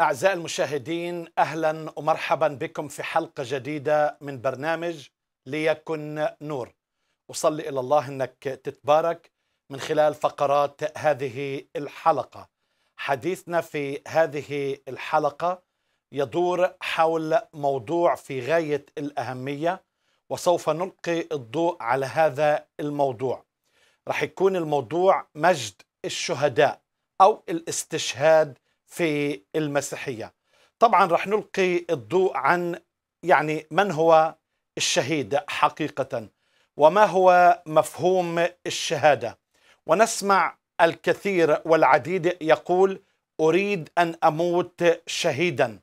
أعزائي المشاهدين أهلا ومرحبا بكم في حلقة جديدة من برنامج ليكن نور أصلي إلى الله أنك تتبارك من خلال فقرات هذه الحلقة حديثنا في هذه الحلقة يدور حول موضوع في غاية الأهمية وسوف نلقي الضوء على هذا الموضوع رح يكون الموضوع مجد الشهداء أو الاستشهاد في المسيحيه. طبعا رح نلقي الضوء عن يعني من هو الشهيد حقيقه وما هو مفهوم الشهاده ونسمع الكثير والعديد يقول اريد ان اموت شهيدا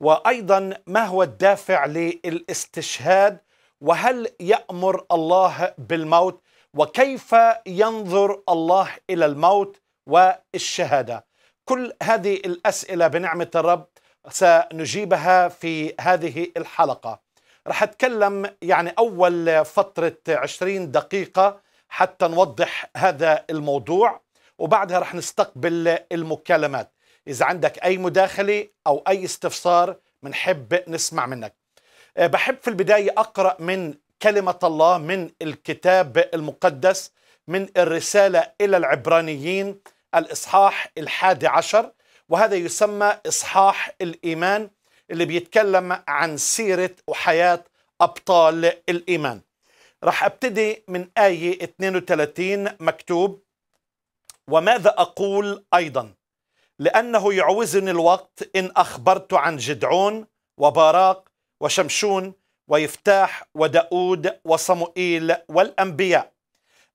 وايضا ما هو الدافع للاستشهاد وهل يامر الله بالموت وكيف ينظر الله الى الموت والشهاده كل هذه الأسئلة بنعمة الرب سنجيبها في هذه الحلقة رح أتكلم يعني أول فترة 20 دقيقة حتى نوضح هذا الموضوع وبعدها رح نستقبل المكالمات إذا عندك أي مداخلة أو أي استفسار بنحب نسمع منك أه، بحب في البداية أقرأ من كلمة الله من الكتاب المقدس من الرسالة إلى العبرانيين الإصحاح الحادي عشر وهذا يسمى إصحاح الإيمان اللي بيتكلم عن سيرة وحياة أبطال الإيمان راح أبتدي من آية 32 مكتوب وماذا أقول أيضا لأنه يعوزني الوقت إن أخبرت عن جدعون وباراق وشمشون ويفتاح وداود وصموئيل والأنبياء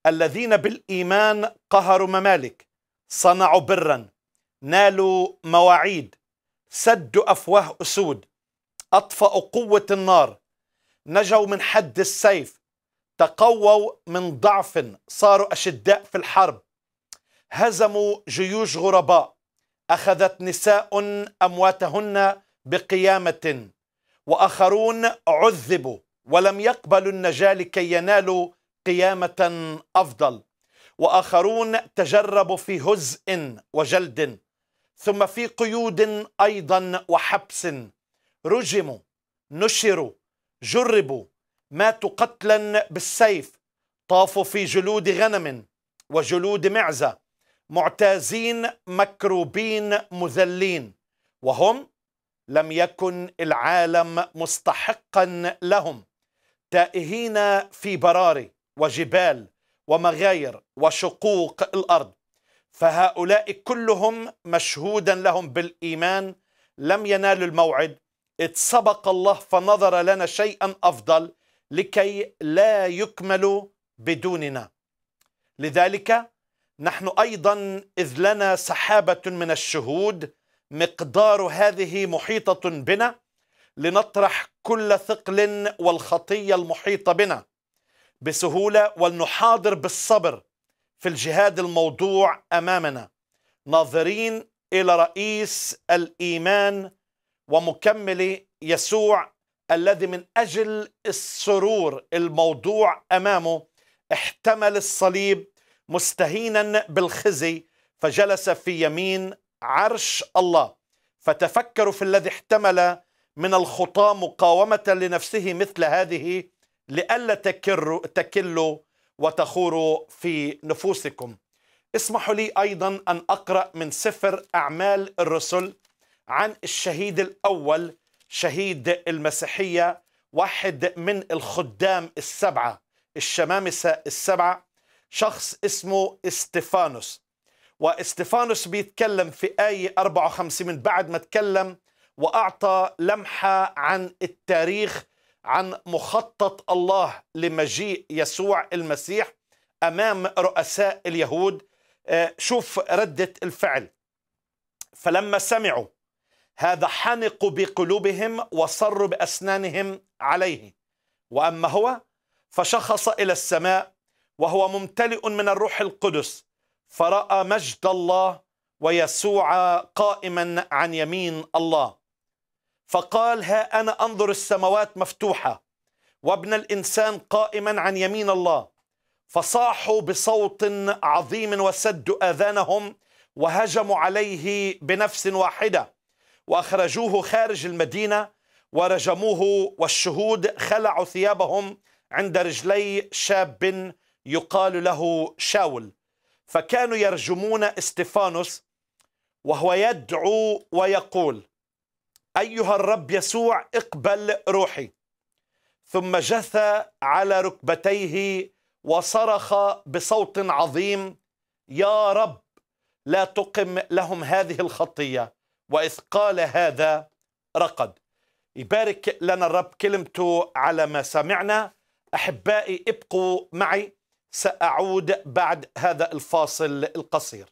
الذين بالإيمان قهروا ممالك صنعوا برا نالوا مواعيد سدوا أفواه أسود أطفأوا قوة النار نجوا من حد السيف تقووا من ضعف صاروا أشداء في الحرب هزموا جيوش غرباء أخذت نساء أمواتهن بقيامة وآخرون عذبوا ولم يقبلوا النجاة لكي ينالوا قيامة أفضل واخرون تجربوا في هزء وجلد ثم في قيود ايضا وحبس رجموا نشروا جربوا ماتوا قتلا بالسيف طافوا في جلود غنم وجلود معزه معتازين مكروبين مذلين وهم لم يكن العالم مستحقا لهم تائهين في براري وجبال ومغاير وشقوق الأرض فهؤلاء كلهم مشهودا لهم بالإيمان لم ينالوا الموعد اتسبق الله فنظر لنا شيئا أفضل لكي لا يكملوا بدوننا لذلك نحن أيضا إذ لنا سحابة من الشهود مقدار هذه محيطة بنا لنطرح كل ثقل والخطية المحيطة بنا بسهولة ولنحاضر بالصبر في الجهاد الموضوع أمامنا ناظرين إلى رئيس الإيمان ومكمل يسوع الذي من أجل السرور الموضوع أمامه احتمل الصليب مستهينا بالخزي فجلس في يمين عرش الله فتفكروا في الذي احتمل من الخطى مقاومة لنفسه مثل هذه لئلا تكروا تكلوا وتخوروا في نفوسكم اسمحوا لي أيضا أن أقرأ من سفر أعمال الرسل عن الشهيد الأول شهيد المسيحية واحد من الخدام السبعة الشمامسة السبعة شخص اسمه استفانوس واستفانوس بيتكلم في آية 54 من بعد ما تكلم وأعطى لمحة عن التاريخ عن مخطط الله لمجيء يسوع المسيح امام رؤساء اليهود آه، شوف رده الفعل فلما سمعوا هذا حنقوا بقلوبهم وصروا باسنانهم عليه واما هو فشخص الى السماء وهو ممتلئ من الروح القدس فراى مجد الله ويسوع قائما عن يمين الله فقال ها أنا أنظر السماوات مفتوحة وابن الإنسان قائما عن يمين الله فصاحوا بصوت عظيم وسدوا آذانهم وهجموا عليه بنفس واحدة وأخرجوه خارج المدينة ورجموه والشهود خلعوا ثيابهم عند رجلي شاب يقال له شاول فكانوا يرجمون استفانوس وهو يدعو ويقول أيها الرب يسوع اقبل روحي ثم جثى على ركبتيه وصرخ بصوت عظيم يا رب لا تقم لهم هذه الخطية وإذ قال هذا رقد يبارك لنا الرب كلمته على ما سمعنا أحبائي ابقوا معي سأعود بعد هذا الفاصل القصير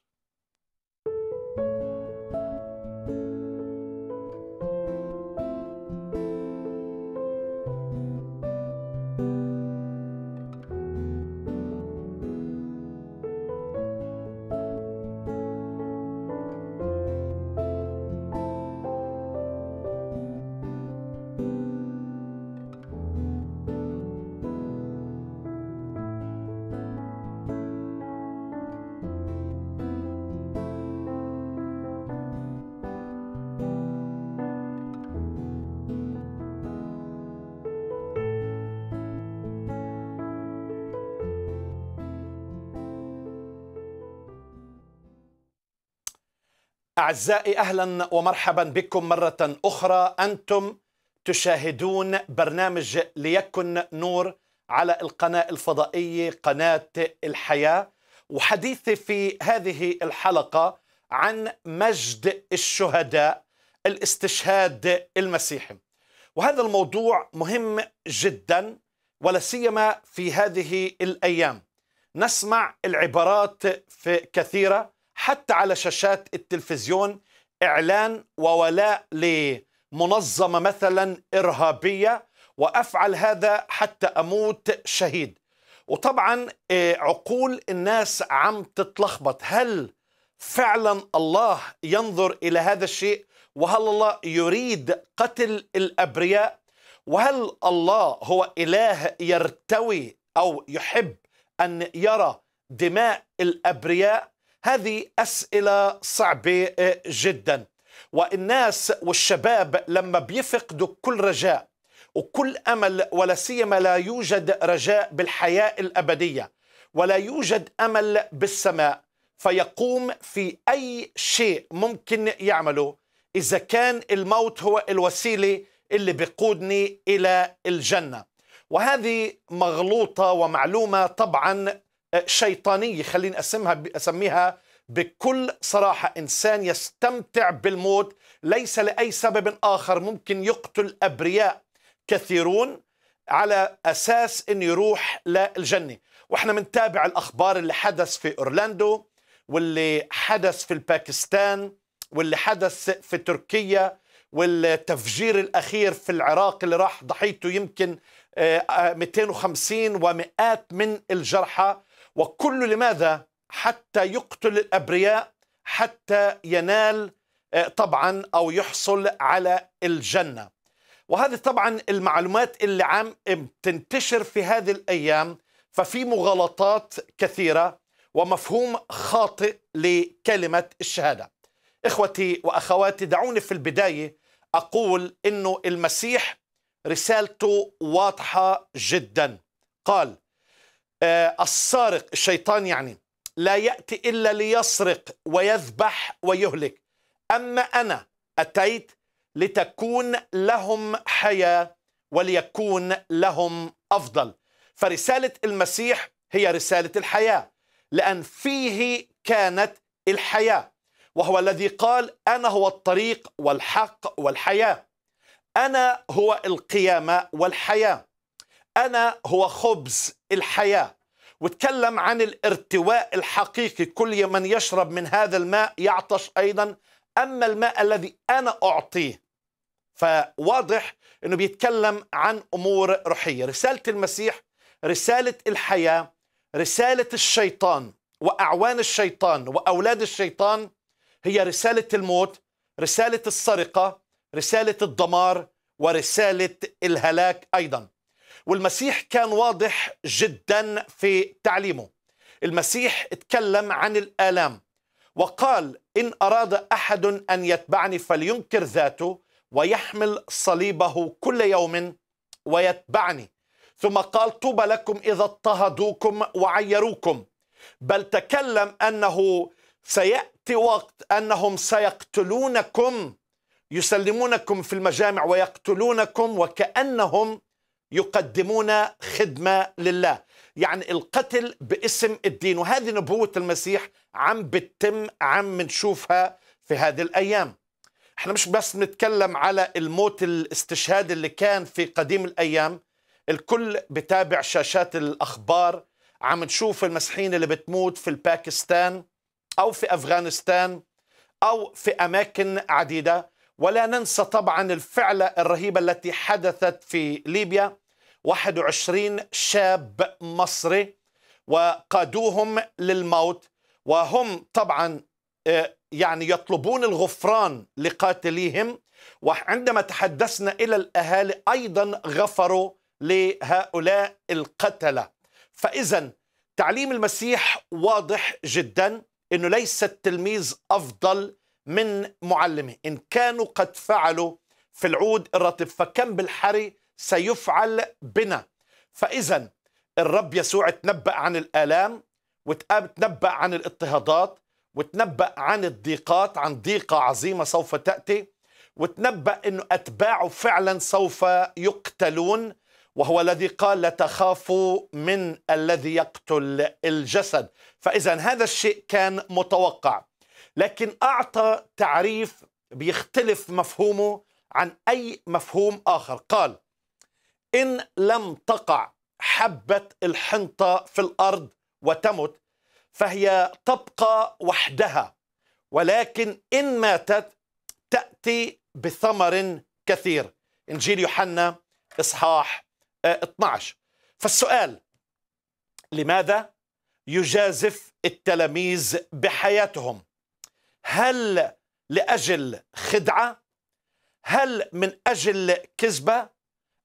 أعزائي أهلا ومرحبا بكم مرة أخرى أنتم تشاهدون برنامج ليكن نور على القناة الفضائية قناة الحياة وحديثي في هذه الحلقة عن مجد الشهداء الاستشهاد المسيحي وهذا الموضوع مهم جدا ولا سيما في هذه الأيام نسمع العبارات في كثيرة حتى على شاشات التلفزيون إعلان وولاء لمنظمة مثلا إرهابية وأفعل هذا حتى أموت شهيد وطبعا آه، عقول الناس عم تتلخبط هل فعلا الله ينظر إلى هذا الشيء وهل الله يريد قتل الأبرياء وهل الله هو إله يرتوي أو يحب أن يرى دماء الأبرياء هذه أسئلة صعبة آه، جدا والناس والشباب لما بيفقدوا كل رجاء وكل أمل ولا سيما لا يوجد رجاء بالحياة الأبدية ولا يوجد أمل بالسماء فيقوم في أي شيء ممكن يعمله إذا كان الموت هو الوسيلة اللي بيقودني إلى الجنة وهذه مغلوطة ومعلومة طبعا شيطانيه خليني اسمها اسميها بكل صراحه انسان يستمتع بالموت ليس لاي سبب اخر ممكن يقتل ابرياء كثيرون على اساس انه يروح للجنه واحنا منتابع الاخبار اللي حدث في اورلاندو واللي حدث في الباكستان واللي حدث في تركيا والتفجير الاخير في العراق اللي راح ضحيته يمكن 250 آه، آه، ومئات من الجرحى وكل لماذا حتى يقتل الابرياء حتى ينال آه، طبعا او يحصل على الجنه وهذه طبعا المعلومات اللي عم تنتشر في هذه الايام ففي مغالطات كثيره ومفهوم خاطئ لكلمه الشهاده اخوتي واخواتي دعوني في البدايه اقول انه المسيح رسالته واضحه جدا قال آه، السارق الشيطان يعني لا يأتي إلا ليسرق ويذبح ويهلك أما أنا أتيت لتكون لهم حياة وليكون لهم أفضل فرسالة المسيح هي رسالة الحياة لأن فيه كانت الحياة وهو الذي قال أنا هو الطريق والحق والحياة أنا هو القيامة والحياة أنا هو خبز الحياة وتكلم عن الارتواء الحقيقي كل من يشرب من هذا الماء يعطش أيضا أما الماء الذي أنا أعطيه فواضح أنه بيتكلم عن أمور روحية رسالة المسيح رسالة الحياة رسالة الشيطان وأعوان الشيطان وأولاد الشيطان هي رسالة الموت رسالة السرقة رسالة الدمار ورسالة الهلاك أيضاً والمسيح كان واضح جدا في تعليمه المسيح تكلم عن الآلام وقال إن أراد أحد أن يتبعني فلينكر ذاته ويحمل صليبه كل يوم ويتبعني ثم قال طوبى لكم إذا اضطهدوكم وعيروكم بل تكلم أنه سيأتي وقت أنهم سيقتلونكم يسلمونكم في المجامع ويقتلونكم وكأنهم يقدمون خدمة لله يعني القتل باسم الدين وهذه نبوة المسيح عم بتتم عم بنشوفها في هذه الأيام احنا مش بس نتكلم على الموت الاستشهادي اللي كان في قديم الأيام الكل بتابع شاشات الأخبار عم نشوف المسيحيين اللي بتموت في الباكستان أو في أفغانستان أو في أماكن عديدة ولا ننسى طبعا الفعلة الرهيبة التي حدثت في ليبيا 21 شاب مصري وقادوهم للموت وهم طبعا آه، يعني يطلبون الغفران لقاتليهم وعندما تحدثنا إلى الأهالي أيضا غفروا لهؤلاء القتلة فإذا تعليم المسيح واضح جدا أنه ليس التلميذ أفضل من معلمه إن كانوا قد فعلوا في العود الرطب فكم بالحري سيفعل بنا فإذا الرب يسوع تنبأ عن الآلام وتنبأ عن الاضطهادات وتنبأ عن الضيقات عن ضيقة عظيمة سوف تأتي وتنبأ أن أتباعه فعلا سوف يقتلون وهو الذي قال لا تخافوا من الذي يقتل الجسد فإذا هذا الشيء كان متوقع لكن أعطى تعريف بيختلف مفهومه عن أي مفهوم آخر قال إن لم تقع حبة الحنطة في الأرض وتمت فهي تبقى وحدها ولكن إن ماتت تأتي بثمر كثير إنجيل يوحنا إصحاح 12 آه، فالسؤال لماذا يجازف التلاميذ بحياتهم هل لأجل خدعة هل من أجل كذبة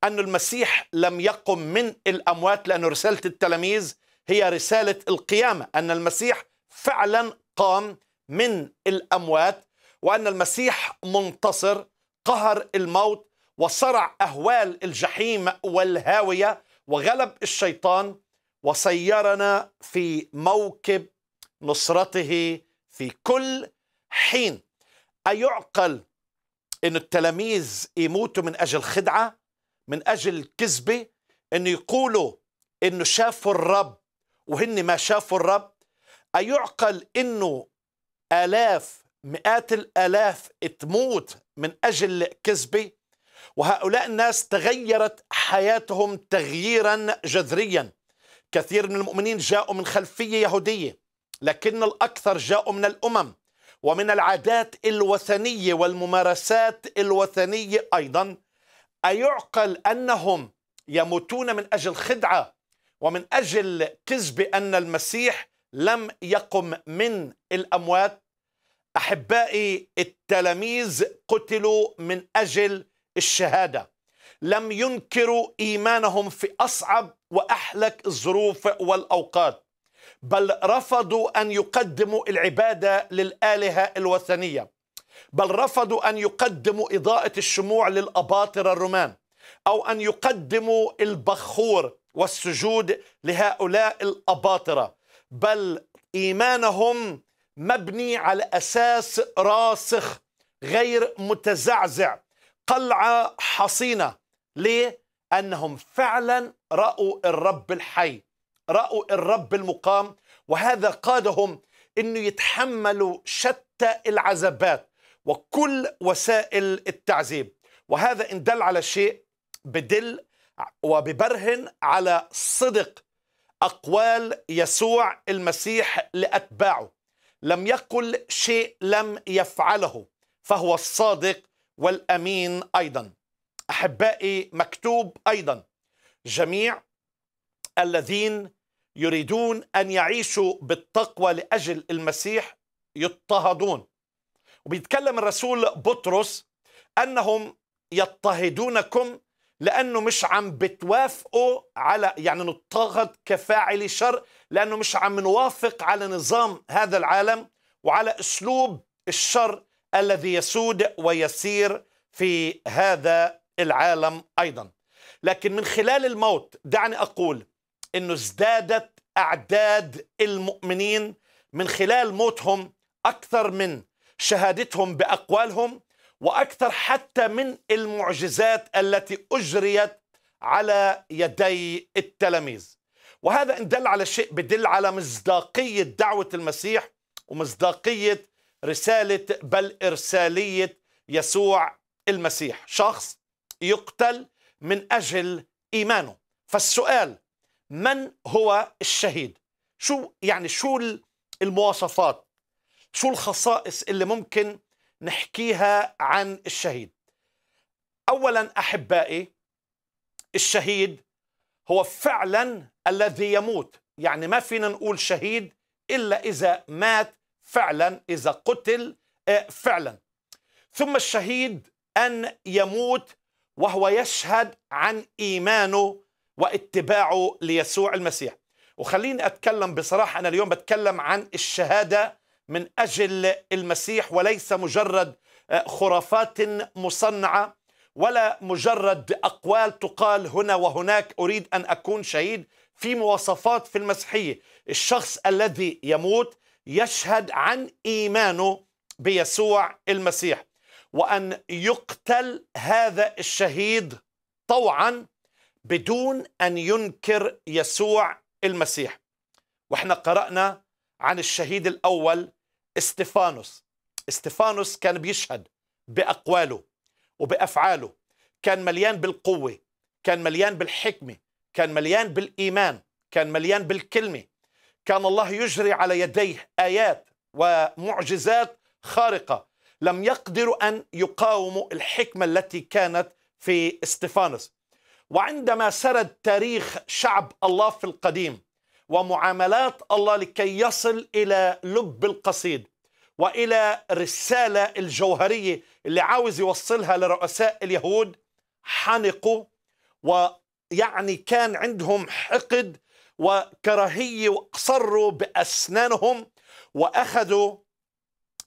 أن المسيح لم يقم من الأموات لأن رسالة التلاميذ هي رسالة القيامة أن المسيح فعلا قام من الأموات وأن المسيح منتصر قهر الموت وصرع أهوال الجحيم والهاوية وغلب الشيطان وسيرنا في موكب نصرته في كل حين أيعقل أن التلاميذ يموتوا من أجل خدعة من أجل كذبة انه يقولوا أنه شافوا الرب وهن ما شافوا الرب أيعقل أنه آلاف مئات الآلاف تموت من أجل كذبة وهؤلاء الناس تغيرت حياتهم تغييرا جذريا كثير من المؤمنين جاءوا من خلفية يهودية لكن الأكثر جاءوا من الأمم ومن العادات الوثنية والممارسات الوثنية أيضا أيعقل أنهم يموتون من أجل خدعة ومن أجل كذب أن المسيح لم يقم من الأموات أحبائي التلاميذ قتلوا من أجل الشهادة لم ينكروا إيمانهم في أصعب وأحلك الظروف والأوقات بل رفضوا أن يقدموا العبادة للآلهة الوثنية بل رفضوا أن يقدموا إضاءة الشموع للأباطرة الرومان أو أن يقدموا البخور والسجود لهؤلاء الأباطرة بل إيمانهم مبني على أساس راسخ غير متزعزع قلعة حصينة ليه؟ أنهم فعلا رأوا الرب الحي رأوا الرب المقام وهذا قادهم أنه يتحملوا شتى العزبات وكل وسائل التعذيب وهذا إن دل على شيء بدل وببرهن على صدق أقوال يسوع المسيح لأتباعه لم يقل شيء لم يفعله فهو الصادق والأمين أيضا أحبائي مكتوب أيضا جميع الذين يريدون أن يعيشوا بالتقوى لأجل المسيح يضطهدون وبيتكلم الرسول بطرس انهم يضطهدونكم لانه مش عم بتوافقوا على يعني نضطهد كفاعل شر لانه مش عم نوافق على نظام هذا العالم وعلى اسلوب الشر الذي يسود ويسير في هذا العالم ايضا لكن من خلال الموت دعني اقول انه ازدادت اعداد المؤمنين من خلال موتهم اكثر من شهادتهم باقوالهم واكثر حتى من المعجزات التي اجريت على يدي التلاميذ وهذا ان دل على شيء بدل على مصداقيه دعوه المسيح ومصداقيه رساله بل ارساليه يسوع المسيح شخص يقتل من اجل ايمانه فالسؤال من هو الشهيد شو يعني شو المواصفات شو الخصائص اللي ممكن نحكيها عن الشهيد اولا احبائي الشهيد هو فعلا الذي يموت يعني ما فينا نقول شهيد الا اذا مات فعلا اذا قتل آه، فعلا ثم الشهيد ان يموت وهو يشهد عن ايمانه واتباعه ليسوع المسيح وخليني اتكلم بصراحه انا اليوم بتكلم عن الشهاده من أجل المسيح وليس مجرد آه، خرافات مصنعة ولا مجرد أقوال تقال هنا وهناك أريد أن أكون شهيد في مواصفات في المسيحية الشخص الذي يموت يشهد عن إيمانه بيسوع المسيح وأن يقتل هذا الشهيد طوعا بدون أن ينكر يسوع المسيح واحنا قرأنا عن الشهيد الأول استفانوس استفانوس كان بيشهد بأقواله وبأفعاله كان مليان بالقوة كان مليان بالحكمة كان مليان بالإيمان كان مليان بالكلمة كان الله يجري على يديه آيات ومعجزات خارقة لم يقدروا أن يقاوموا الحكمة التي كانت في استفانوس وعندما سرد تاريخ شعب الله في القديم ومعاملات الله لكي يصل إلى لب القصيد وإلى الرسالة الجوهرية اللي عاوز يوصلها لرؤساء اليهود حنقوا ويعني كان عندهم حقد وكراهية واقصروا بأسنانهم وأخذوا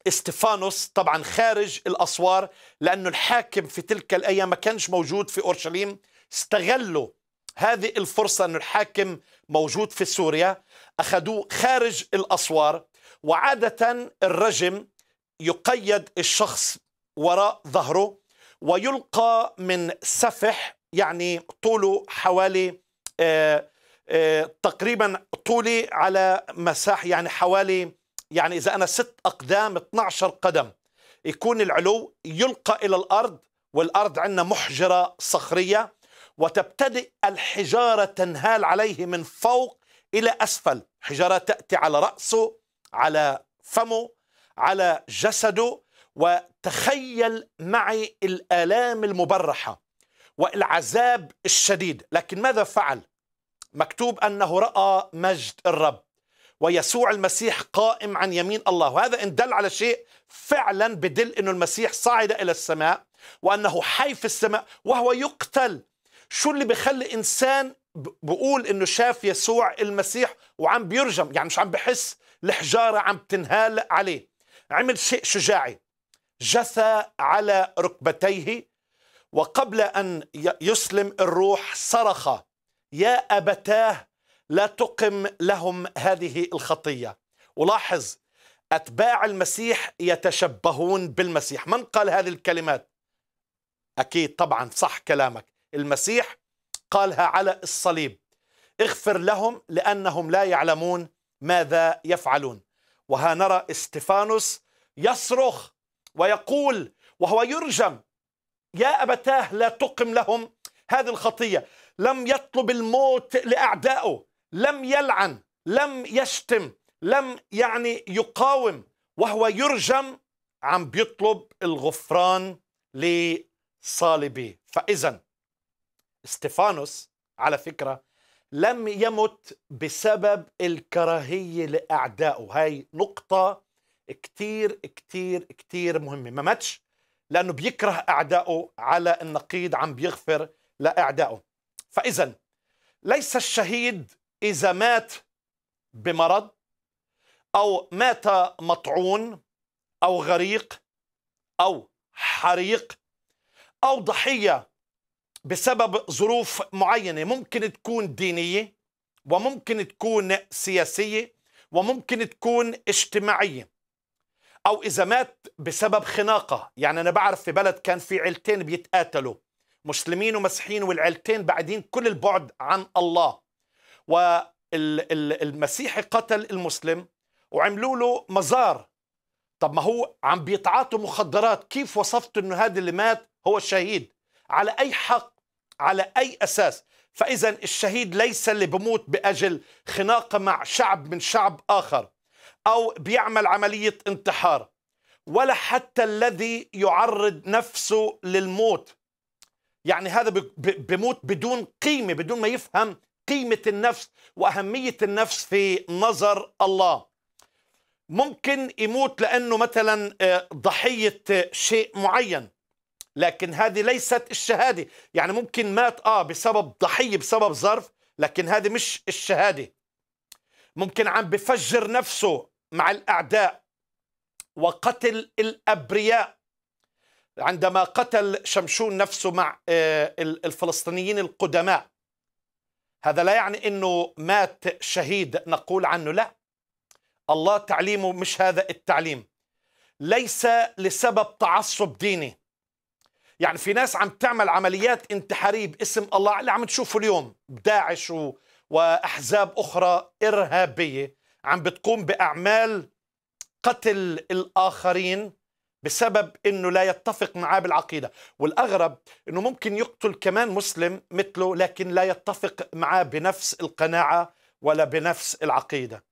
استفانوس طبعا خارج الأسوار لأنه الحاكم في تلك الأيام ما كانش موجود في أورشليم استغلوا هذه الفرصة أن الحاكم موجود في سوريا أخذوه خارج الأسوار وعادة الرجم يقيد الشخص وراء ظهره ويلقى من سفح يعني طوله حوالي آه، آه، تقريبا طولي على مساحه يعني حوالي يعني إذا أنا ست أقدام 12 قدم يكون العلو يلقى إلى الأرض والأرض عندنا محجرة صخرية وتبتدئ الحجارة تنهال عليه من فوق إلى أسفل حجارة تأتي على رأسه على فمه على جسده وتخيل معي الآلام المبرحة والعذاب الشديد لكن ماذا فعل؟ مكتوب أنه رأى مجد الرب ويسوع المسيح قائم عن يمين الله وهذا إن دل على شيء فعلا بدل أن المسيح صعد إلى السماء وأنه حي في السماء وهو يقتل شو اللي بخلي انسان بقول انه شاف يسوع المسيح وعم بيرجم يعني مش عم بحس الحجاره عم تنهال عليه عمل شيء شجاعي جثى على ركبتيه وقبل ان يسلم الروح صرخ يا ابتاه لا تقم لهم هذه الخطيه ولاحظ اتباع المسيح يتشبهون بالمسيح من قال هذه الكلمات اكيد طبعا صح كلامك المسيح قالها على الصليب اغفر لهم لأنهم لا يعلمون ماذا يفعلون وها نرى استفانوس يصرخ ويقول وهو يرجم يا أبتاه لا تقم لهم هذه الخطية لم يطلب الموت لأعدائه لم يلعن لم يشتم لم يعني يقاوم وهو يرجم عم بيطلب الغفران لصالبي فإذا ستيفانوس على فكره لم يمت بسبب الكراهيه لاعدائه هاي نقطه كتير كتير كتير مهمه ما ماتش لانه بيكره اعدائه على النقيض عم بيغفر لاعدائه فاذا ليس الشهيد اذا مات بمرض او مات مطعون او غريق او حريق او ضحيه بسبب ظروف معينه ممكن تكون دينيه وممكن تكون سياسيه وممكن تكون اجتماعيه او اذا مات بسبب خناقه يعني انا بعرف في بلد كان في عيلتين بيتقاتلوا مسلمين ومسيحيين والعيلتين بعدين كل البعد عن الله والمسيحي قتل المسلم وعملوا له مزار طب ما هو عم بيتعاطوا مخدرات كيف وصفت انه هذا اللي مات هو الشهيد على أي حق على أي أساس فإذا الشهيد ليس اللي بموت بأجل خناقة مع شعب من شعب آخر أو بيعمل عملية انتحار ولا حتى الذي يعرض نفسه للموت يعني هذا بموت بدون قيمة بدون ما يفهم قيمة النفس وأهمية النفس في نظر الله ممكن يموت لأنه مثلا آه، ضحية آه، شيء معين لكن هذه ليست الشهادة يعني ممكن مات آه بسبب ضحية بسبب ظرف لكن هذه مش الشهادة ممكن عم بفجر نفسه مع الأعداء وقتل الأبرياء عندما قتل شمشون نفسه مع آه، الفلسطينيين القدماء هذا لا يعني أنه مات شهيد نقول عنه لا الله تعليمه مش هذا التعليم ليس لسبب تعصب ديني يعني في ناس عم تعمل عمليات انتحارية باسم الله اللي عم تشوفه اليوم داعش و... وأحزاب أخرى إرهابية عم بتقوم بأعمال قتل الآخرين بسبب انه لا يتفق معاه بالعقيده، والاغرب انه ممكن يقتل كمان مسلم مثله لكن لا يتفق معاه بنفس القناعه ولا بنفس العقيده.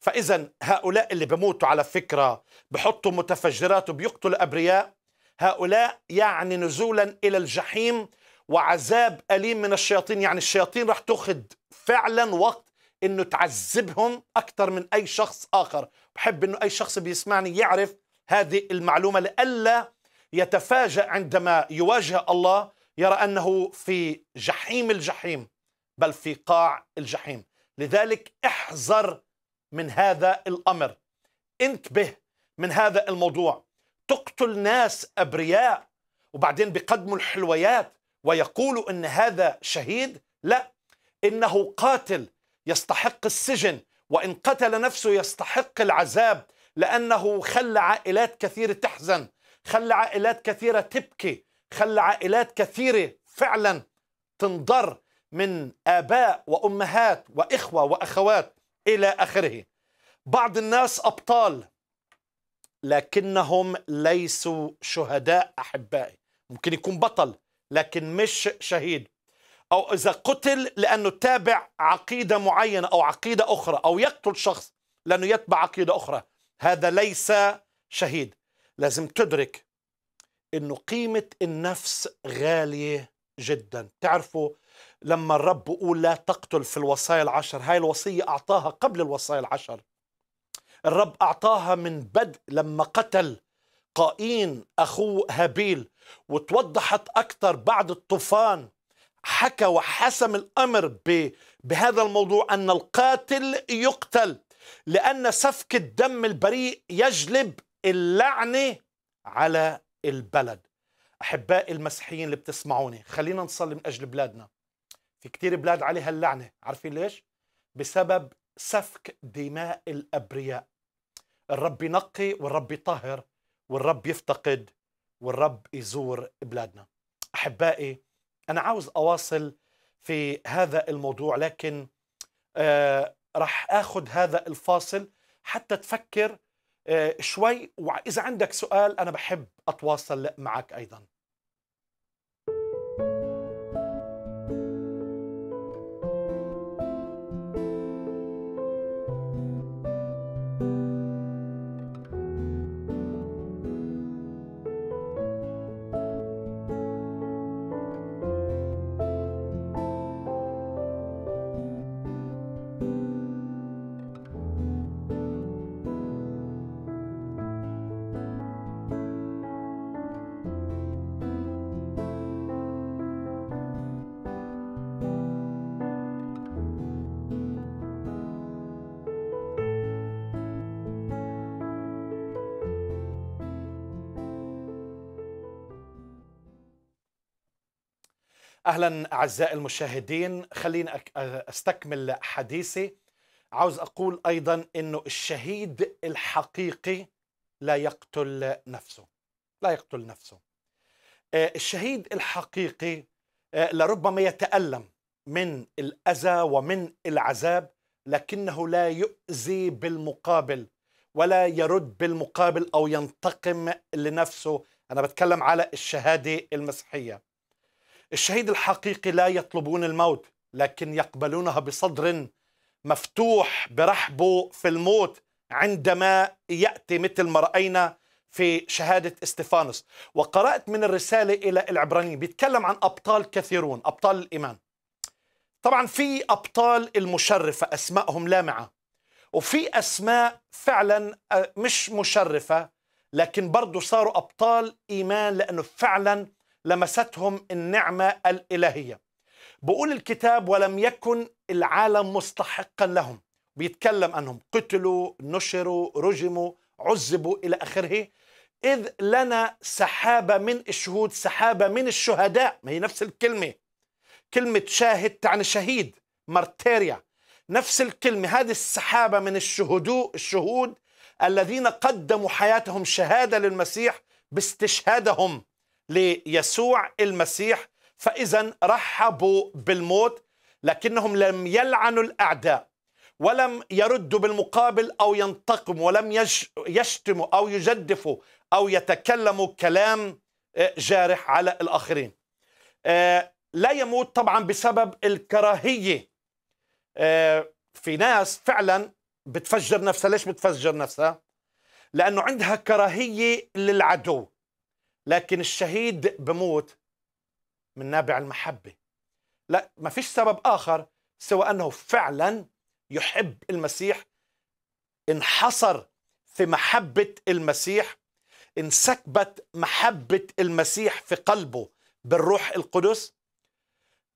فاذا هؤلاء اللي بموتوا على فكره بحطوا متفجرات وبيقتلوا ابرياء هؤلاء يعني نزولا إلى الجحيم وعذاب أليم من الشياطين يعني الشياطين راح تاخذ فعلا وقت انه تعذبهم اكثر من اي شخص اخر بحب انه اي شخص بيسمعني يعرف هذه المعلومه لئلا يتفاجأ عندما يواجه الله يرى أنه في جحيم الجحيم بل في قاع الجحيم لذلك احذر من هذا الأمر انتبه من هذا الموضوع تقتل ناس أبرياء وبعدين بيقدموا الحلويات ويقولوا إن هذا شهيد لا إنه قاتل يستحق السجن وإن قتل نفسه يستحق العذاب لأنه خلى عائلات كثيرة تحزن خلى عائلات كثيرة تبكي خلى عائلات كثيرة فعلا تنضر من آباء وأمهات وإخوة وأخوات إلى آخره بعض الناس أبطال لكنهم ليسوا شهداء أحبائي ممكن يكون بطل لكن مش شهيد أو إذا قتل لأنه تابع عقيدة معينة أو عقيدة أخرى أو يقتل شخص لأنه يتبع عقيدة أخرى هذا ليس شهيد لازم تدرك أنه قيمة النفس غالية جدا تعرفوا لما الرب بيقول لا تقتل في الوصايا العشر هاي الوصية أعطاها قبل الوصايا العشر الرب أعطاها من بدء لما قتل قايين أخوه هابيل وتوضحت أكثر بعد الطوفان حكى وحسم الأمر بهذا الموضوع أن القاتل يقتل لأن سفك الدم البريء يجلب اللعنة على البلد أحباء المسيحيين اللي بتسمعوني خلينا نصلي من أجل بلادنا في كتير بلاد عليها اللعنة عارفين ليش؟ بسبب سفك دماء الأبرياء الرب ينقي والرب يطهر والرب يفتقد والرب يزور بلادنا أحبائي أنا عاوز أواصل في هذا الموضوع لكن آه رح أخذ هذا الفاصل حتى تفكر آه شوي وإذا عندك سؤال أنا بحب أتواصل معك أيضاً اهلا اعزائي المشاهدين خليني استكمل حديثي عاوز اقول ايضا انه الشهيد الحقيقي لا يقتل نفسه لا يقتل نفسه آه، الشهيد الحقيقي آه، لربما يتالم من الاذى ومن العذاب لكنه لا يؤذي بالمقابل ولا يرد بالمقابل او ينتقم لنفسه انا بتكلم على الشهاده المسيحيه الشهيد الحقيقي لا يطلبون الموت لكن يقبلونها بصدر مفتوح برحبوا في الموت عندما يأتي مثل ما رأينا في شهادة استفانوس وقرأت من الرسالة إلى العبرانيين بيتكلم عن أبطال كثيرون أبطال الإيمان طبعا في أبطال المشرفة أسمائهم لامعة وفي أسماء فعلا آه، مش مشرفة لكن برضو صاروا أبطال إيمان لأنه فعلا لمستهم النعمة الإلهية بقول الكتاب ولم يكن العالم مستحقا لهم بيتكلم أنهم قتلوا نشروا رجموا عذبوا إلى آخره إذ لنا سحابة من الشهود سحابة من الشهداء ما هي نفس الكلمة كلمة شاهد تعني شهيد مرتيريا نفس الكلمة هذه السحابة من الشهود الشهود الذين قدموا حياتهم شهادة للمسيح باستشهادهم ليسوع المسيح فإذا رحبوا بالموت لكنهم لم يلعنوا الأعداء ولم يردوا بالمقابل أو ينتقموا ولم يشتموا أو يجدفوا أو يتكلموا كلام آه، جارح على الآخرين آه، لا يموت طبعا بسبب الكراهية آه، في ناس فعلا بتفجر نفسها ليش بتفجر نفسها؟ لأنه عندها كراهية للعدو لكن الشهيد بموت من نابع المحبة لا ما فيش سبب آخر سوى أنه فعلا يحب المسيح انحصر في محبة المسيح انسكبت محبة المسيح في قلبه بالروح القدس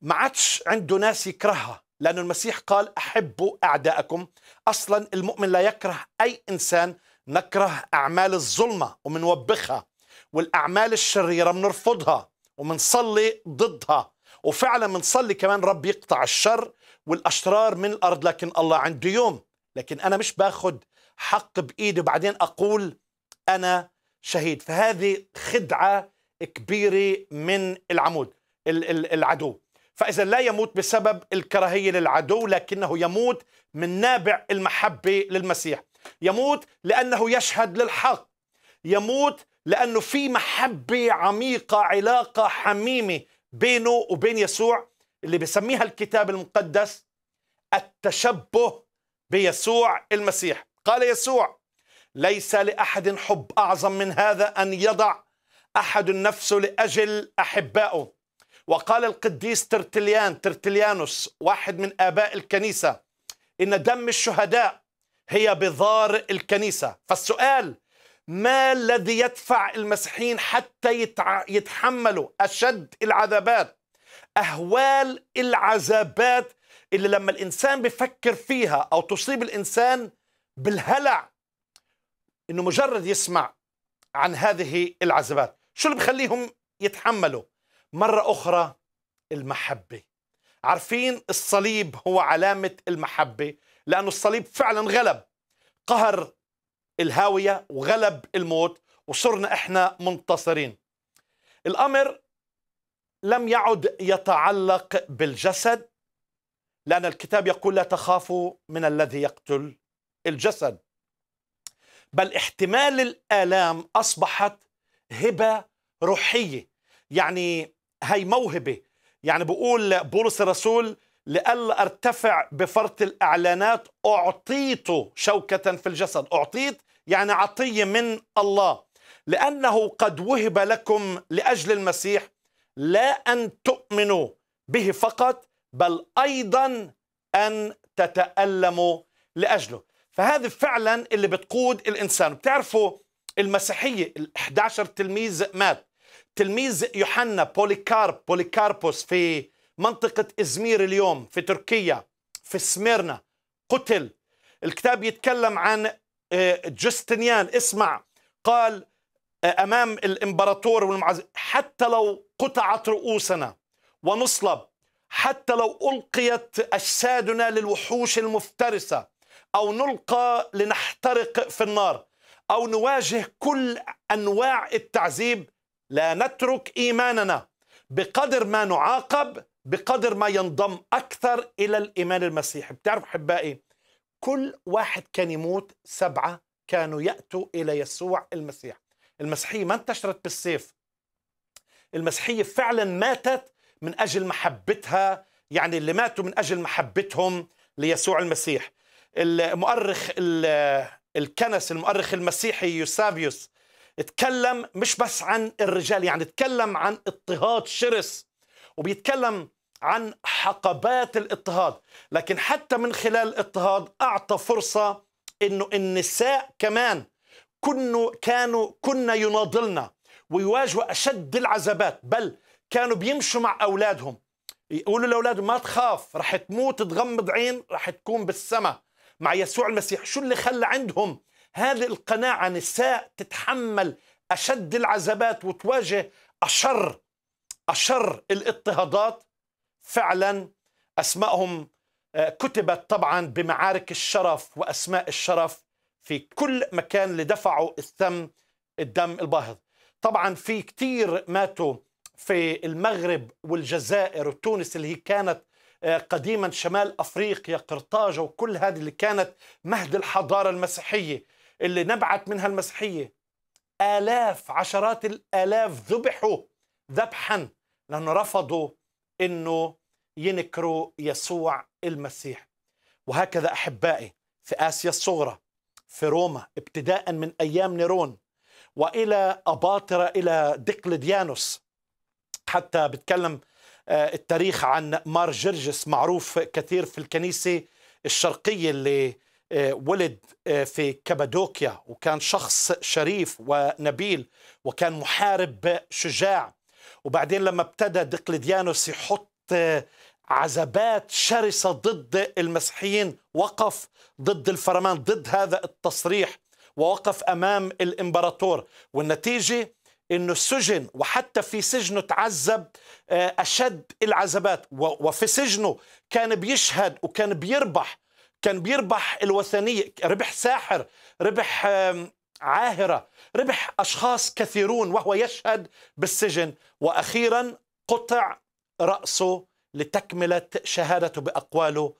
ما عادش عنده ناس يكرهها لأن المسيح قال أحبوا أعداءكم أصلا المؤمن لا يكره أي إنسان نكره أعمال الظلمة ومنوبخها والاعمال الشريره بنرفضها وبنصلي ضدها وفعلا بنصلي كمان رب يقطع الشر والاشرار من الارض لكن الله عنده يوم لكن انا مش باخد حق بايدي وبعدين اقول انا شهيد فهذه خدعه كبيره من العمود العدو فاذا لا يموت بسبب الكراهيه للعدو لكنه يموت من نابع المحبه للمسيح يموت لانه يشهد للحق يموت لأنه في محبة عميقة علاقة حميمة بينه وبين يسوع اللي بسميها الكتاب المقدس التشبه بيسوع المسيح قال يسوع ليس لأحد حب أعظم من هذا أن يضع أحد نفسه لأجل أحبائه وقال القديس ترتليان ترتليانوس واحد من آباء الكنيسة إن دم الشهداء هي بذار الكنيسة فالسؤال ما الذي يدفع المسيحيين حتى يتحملوا أشد العذابات أهوال العذابات اللي لما الإنسان بفكر فيها أو تصيب الإنسان بالهلع إنه مجرد يسمع عن هذه العذابات شو اللي بخليهم يتحملوا مرة أخرى المحبة عارفين الصليب هو علامة المحبة لأن الصليب فعلا غلب قهر الهاوية وغلب الموت وصرنا إحنا منتصرين الأمر لم يعد يتعلق بالجسد لأن الكتاب يقول لا تخافوا من الذي يقتل الجسد بل احتمال الآلام أصبحت هبة روحية يعني هي موهبة يعني بقول بولس الرسول لئلا ارتفع بفرط الاعلانات اعطيت شوكه في الجسد اعطيت يعني عطية من الله لأنه قد وهب لكم لأجل المسيح لا أن تؤمنوا به فقط بل أيضا أن تتألموا لأجله فهذه فعلا اللي بتقود الإنسان بتعرفوا المسيحية ال 11 تلميذ مات تلميذ يوحنا بوليكارب بوليكاربوس في منطقة إزمير اليوم في تركيا في سميرنا قتل الكتاب يتكلم عن آه، جستنيان اسمع قال آه، امام الامبراطور والمعز حتى لو قطعت رؤوسنا ونصلب حتى لو القيت اجسادنا للوحوش المفترسه او نلقى لنحترق في النار او نواجه كل انواع التعذيب لا نترك ايماننا بقدر ما نعاقب بقدر ما ينضم اكثر الى الايمان المسيحي بتعرف احبائي كل واحد كان يموت سبعة كانوا يأتوا إلى يسوع المسيح المسيحية ما انتشرت بالسيف المسيحية فعلا ماتت من أجل محبتها يعني اللي ماتوا من أجل محبتهم ليسوع المسيح المؤرخ الكنس المؤرخ المسيحي يوسابيوس اتكلم مش بس عن الرجال يعني اتكلم عن اضطهاد شرس وبيتكلم عن حقبات الاضطهاد لكن حتى من خلال الاضطهاد أعطى فرصة أنه النساء كمان كنوا كانوا كنا يناضلنا ويواجهوا أشد العذابات بل كانوا بيمشوا مع أولادهم يقولوا لأولادهم ما تخاف رح تموت تغمض عين رح تكون بالسماء مع يسوع المسيح شو اللي خلى عندهم هذه القناعة نساء تتحمل أشد العذابات وتواجه أشر أشر الاضطهادات فعلا أسمائهم آه، كتبت طبعا بمعارك الشرف وأسماء الشرف في كل مكان لدفعوا الثم الدم الباهظ طبعا في كتير ماتوا في المغرب والجزائر وتونس اللي هي كانت آه، قديما شمال افريقيا قرطاجه وكل هذه اللي كانت مهد الحضاره المسيحيه اللي نبعت منها المسيحيه الاف عشرات الالاف ذبحوا ذبحا لانه رفضوا انه ينكروا يسوع المسيح وهكذا احبائي في اسيا الصغرى في روما ابتداء من ايام نيرون والى اباطره الى ديقلديانوس حتى بتكلم آه، التاريخ عن مار جرجس معروف كثير في الكنيسه الشرقيه اللي آه، ولد آه، في كابادوكيا وكان شخص شريف ونبيل وكان محارب شجاع وبعدين لما ابتدى دقلديانوس يحط آه، عزبات شرسة ضد المسيحيين وقف ضد الفرمان ضد هذا التصريح ووقف أمام الإمبراطور والنتيجة انه سجن وحتى في سجنه تعذب آه، اشد العزبات وفي سجنه كان بيشهد وكان بيربح كان بيربح الوثنيه ربح ساحر ربح عاهرة ربح أشخاص كثيرون وهو يشهد بالسجن وأخيرا قطع رأسه لتكملة شهادته بأقواله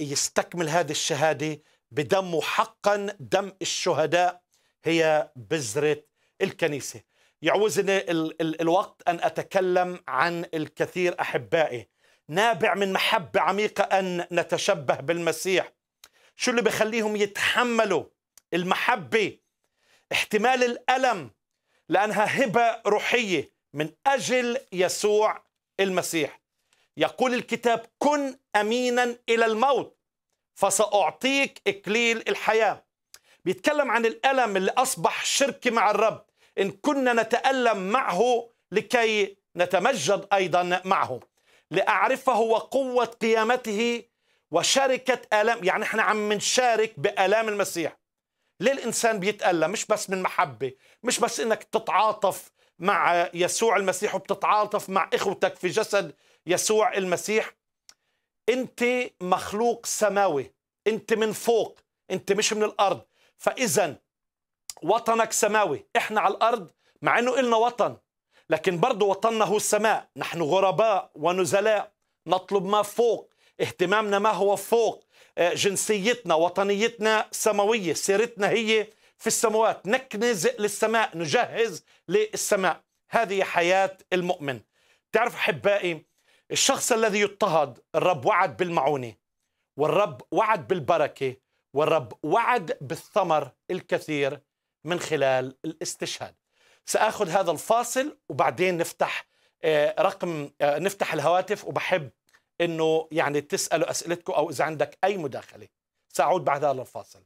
يستكمل هذه الشهادة بدمه حقا دم الشهداء هي بذرة الكنيسة يعوزني ال ال الوقت أن أتكلم عن الكثير أحبائي نابع من محبة عميقة أن نتشبه بالمسيح شو اللي بخليهم يتحملوا المحبة احتمال الألم لأنها هبة روحية من أجل يسوع المسيح يقول الكتاب كن أمينا إلى الموت فسأعطيك إكليل الحياة بيتكلم عن الألم اللي أصبح شركة مع الرب إن كنا نتألم معه لكي نتمجد أيضا معه لأعرفه وقوة قيامته وشركة آلام يعني احنا عم نشارك بآلام المسيح ليه الإنسان بيتألم مش بس من محبة مش بس إنك تتعاطف مع يسوع المسيح وبتتعاطف مع إخوتك في جسد يسوع المسيح أنت مخلوق سماوي أنت من فوق أنت مش من الأرض فإذا وطنك سماوي إحنا على الأرض مع أنه إلنا وطن لكن برضه وطننا هو السماء نحن غرباء ونزلاء نطلب ما فوق اهتمامنا ما هو فوق آه، جنسيتنا وطنيتنا سماوية سيرتنا هي في السماوات نكنز للسماء نجهز للسماء هذه حياة المؤمن تعرف أحبائي الشخص الذي يضطهد الرب وعد بالمعونة والرب وعد بالبركة والرب وعد بالثمر الكثير من خلال الاستشهاد سأخذ هذا الفاصل وبعدين نفتح آه، رقم آه، نفتح الهواتف وبحب انه يعني تسالوا اسئلتكم او اذا عندك اي مداخله ساعود بعد هذا للفاصل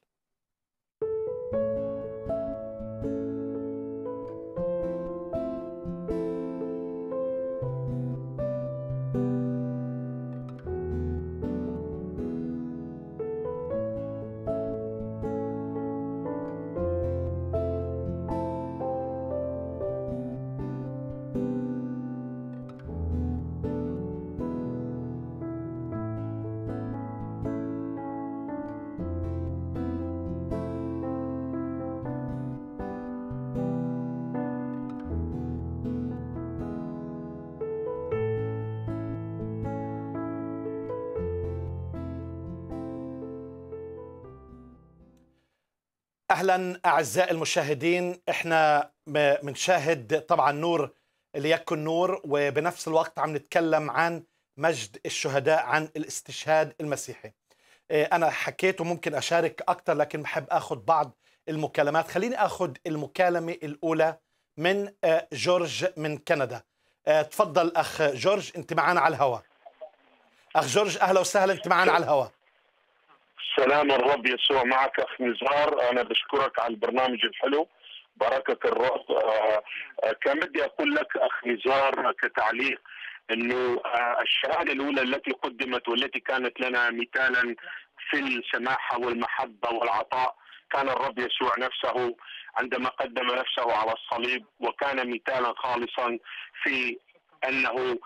اهلا اعزائي المشاهدين احنا بنشاهد طبعا نور ليكن نور وبنفس الوقت عم نتكلم عن مجد الشهداء عن الاستشهاد المسيحي إيه، انا حكيت وممكن اشارك اكثر لكن بحب اخذ بعض المكالمات خليني اخذ المكالمه الاولى من آه، جورج من كندا آه، تفضل اخ جورج انت معنا على الهواء اخ جورج اهلا وسهلا انت معنا على الهواء سلام الرب يسوع معك اخ نزار انا بشكرك على البرنامج الحلو بركه الرب آه، آه، كان بدي اقول لك اخ نزار كتعليق انه آه، الشهاده الاولى التي قدمت والتي كانت لنا مثالا في السماحه والمحبه والعطاء كان الرب يسوع نفسه عندما قدم نفسه على الصليب وكان مثالا خالصا في انه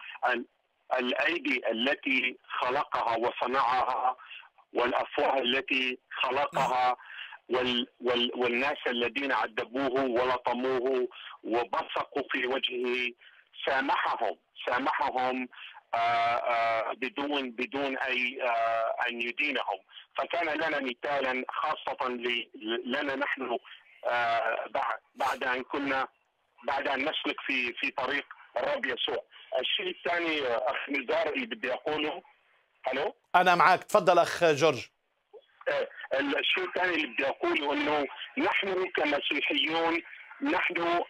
الايدي التي خلقها وصنعها والافواه التي خلقها وال وال والناس الذين عذبوه ولطموه وبصقوا في وجهه سامحهم سامحهم آآ آه، آآ آه، بدون بدون اي آه، ان يدينهم فكان لنا مثالا خاصه لنا نحن بعد ان كنا بعد ان نسلك في في طريق الرب يسوع الشيء الثاني اخ نزار اللي بدي اقوله الو انا معك تفضل اخ جورج آه، الشيء الثاني اللي بدي اقوله انه نحن كمسيحيون نحن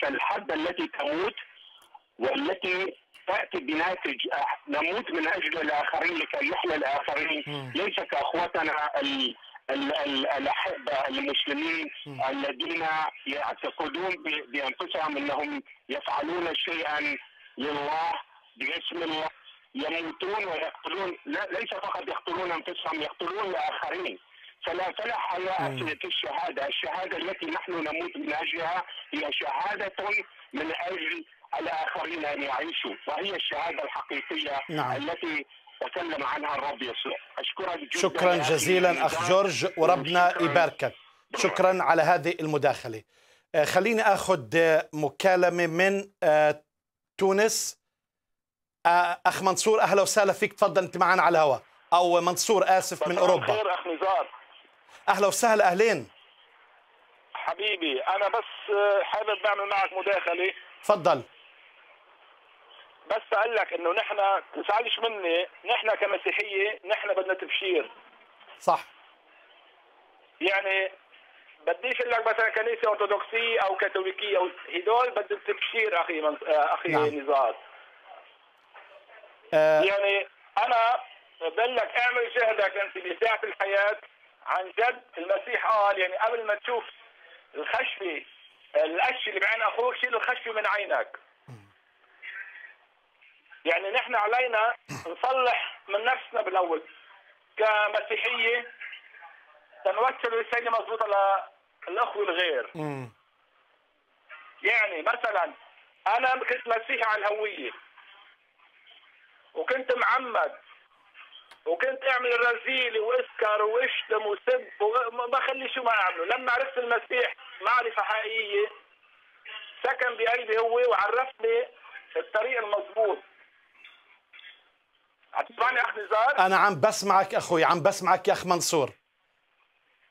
كالحبه التي تموت والتي تاتي بناتج آه، نموت من اجل الاخرين لكي يحيا الاخرين ليس كاخوتنا ال الاحبه المسلمين الذين يعتقدون بانفسهم انهم يفعلون شيئا لله باسم الله يموتون ويقتلون لا ليس فقط يقتلون انفسهم يقتلون الاخرين فلا فلا حياة في الشهاده، الشهاده التي نحن نموت من اجلها هي شهاده من اجل الاخرين ان يعيشوا وهي الشهاده الحقيقيه نعم. التي تكلم عنها الرب يسوع اشكرك جدا شكرا جزيلا اخ جورج وربنا شكرا. يباركك شكرا على هذه المداخله آه، خليني اخذ آه، مكالمه من آه، تونس آه، اخ منصور اهلا وسهلا فيك تفضل انت معنا على الهواء او منصور اسف من اوروبا خير اخ نزار اهلا وسهلا اهلين حبيبي انا بس آه، حابب اعمل معك مداخله تفضل بس اقول لك انه نحن تزعلش مني نحن كمسيحيه نحن بدنا تبشير صح يعني بديش اقول لك مثلا كنيسه ارثوذكسيه او كاثوليكيه او هدول بدهم تبشير اخي من... آه، اخي نعم. نزار آه، يعني انا بقول لك اعمل جهدك انت بساعه الحياه عن جد المسيح قال يعني قبل ما تشوف الخشبه القش اللي بعين اخوك شيل الخشبه من عينك يعني نحن علينا نصلح من نفسنا بالاول كمسيحيه تنوكل رساله مضبوطه للاخوه الغير يعني مثلا انا كنت مسيحي على الهويه وكنت معمد وكنت اعمل رزيلي واسكر واشتم وسب وما خلي شو ما اعمله لما عرفت المسيح معرفه حقيقيه سكن بقلبي هو وعرفني الطريق المضبوط عتسمعني اخ نزار؟ انا عم بسمعك اخوي عم بسمعك يا اخ منصور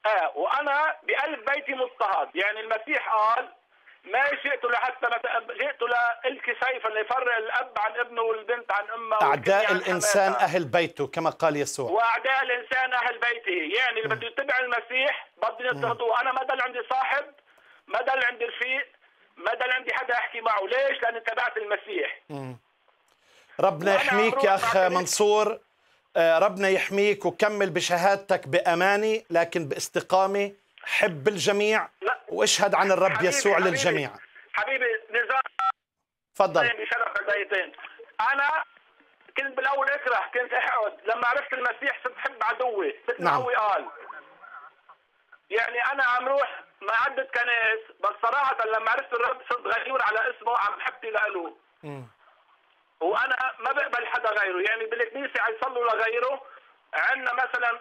اه وانا بقلب بيتي مضطهد يعني المسيح قال ما جئت لحتى مت... جئت لإلقي سيفا ليفرق الأب عن ابنه والبنت عن أمه أعداء الإنسان حماتها. أهل بيته كما قال يسوع وأعداء الإنسان أهل بيته يعني اللي بده يتبع المسيح بده يضطهدوه أنا ما ضل عندي صاحب ما ضل عندي رفيق ما ضل عندي حدا أحكي معه ليش؟ لأني تبعت المسيح ربنا يحميك يا أخ منصور آه، ربنا يحميك وكمل بشهادتك بأماني لكن باستقامة حب الجميع لا. واشهد عن الرب يسوع حبيبي للجميع حبيبي نزار تفضل طيب، انا كنت بالاول اكره كنت احقد لما عرفت المسيح صرت احب عدوي مثل نعم. هو قال يعني انا عم روح ما عدة كنائس بس صراحة لما عرفت الرب صرت غيور على اسمه عم حبتي له وانا ما بقبل حدا غيره يعني بالكنيسة عم يصلوا لغيره عندنا مثلا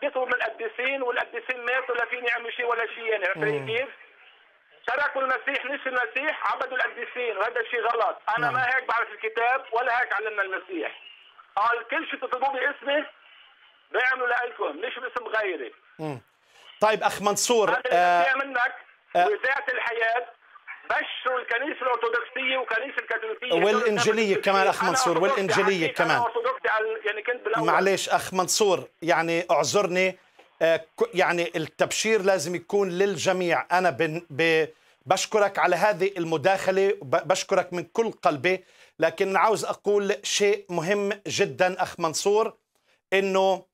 بيطلبوا من القديسين والقديسين ماتوا لا فيني يعملوا شيء ولا شيء يعني عرفتي كيف؟ تركوا المسيح نسي المسيح عبدوا القديسين وهذا شيء غلط انا مم. نعم. ما هيك بعرف الكتاب ولا هيك علمنا المسيح قال كل شيء تطلبوه باسمي بيعملوا لكم مش باسم غيري مم. طيب اخ منصور انا آه... منك آه وذات الحياه بشروا الكنيسه الارثوذكسيه والكنيسه الكاثوليكيه والانجيليه كمان اخ منصور والانجيليه يعني كمان يعني كنت بالاول معلش اخ منصور يعني اعذرني آه، يعني التبشير لازم يكون للجميع انا بشكرك على هذه المداخله بشكرك من كل قلبي لكن عاوز اقول شيء مهم جدا اخ منصور انه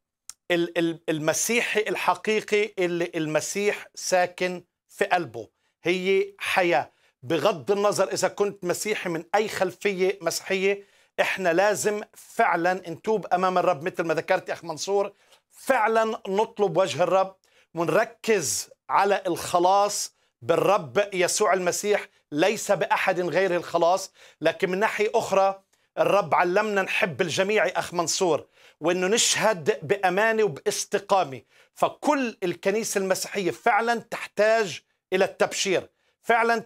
المسيحي الحقيقي اللي المسيح ساكن في قلبه هي حياه بغض النظر اذا كنت مسيحي من اي خلفيه مسيحيه احنا لازم فعلا نتوب امام الرب مثل ما ذكرت يا اخ منصور فعلا نطلب وجه الرب ونركز على الخلاص بالرب يسوع المسيح ليس باحد غيره الخلاص لكن من ناحيه اخرى الرب علمنا نحب الجميع يا اخ منصور وانه نشهد بامانه وباستقامه فكل الكنيسه المسيحيه فعلا تحتاج الى التبشير فعلا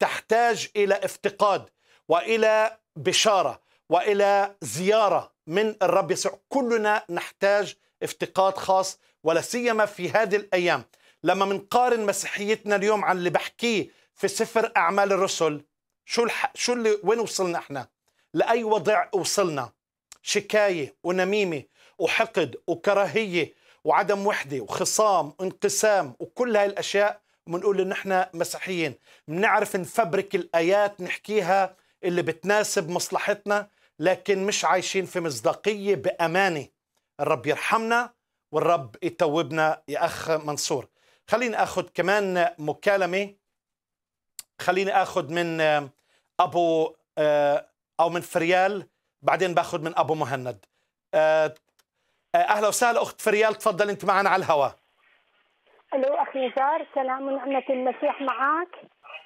تحتاج الى افتقاد والى بشاره والى زياره من الرب يسوع كلنا نحتاج افتقاد خاص ولا سيما في هذه الايام لما منقارن مسيحيتنا اليوم عن اللي بحكيه في سفر اعمال الرسل شو الح... شو اللي وين وصلنا احنا لاي وضع وصلنا شكايه ونميمه وحقد وكراهيه وعدم وحده وخصام وانقسام وكل هاي الاشياء ونقول ان احنا مسيحيين بنعرف نفبرك الايات نحكيها اللي بتناسب مصلحتنا لكن مش عايشين في مصداقيه بامانه الرب يرحمنا والرب يتوبنا يا اخ منصور خليني اخذ كمان مكالمه خليني اخذ من آه، ابو آه، او من فريال بعدين باخذ من ابو مهند آه، اهلا وسهلا اخت فريال تفضل انت معنا على الهواء الو اخي نزار سلام ونعمه المسيح معك